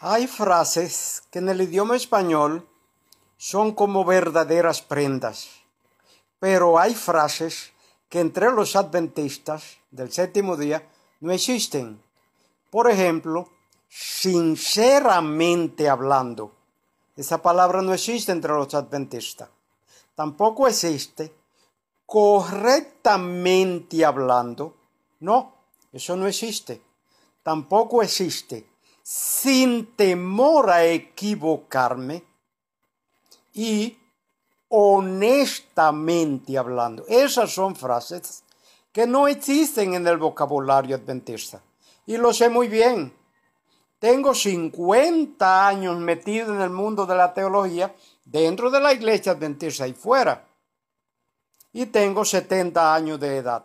Hay frases que en el idioma español son como verdaderas prendas, pero hay frases que entre los adventistas del séptimo día no existen. Por ejemplo, sinceramente hablando, esa palabra no existe entre los adventistas. Tampoco existe correctamente hablando. No, eso no existe. Tampoco existe sin temor a equivocarme y honestamente hablando. Esas son frases que no existen en el vocabulario adventista. Y lo sé muy bien. Tengo 50 años metido en el mundo de la teología dentro de la iglesia adventista y fuera. Y tengo 70 años de edad.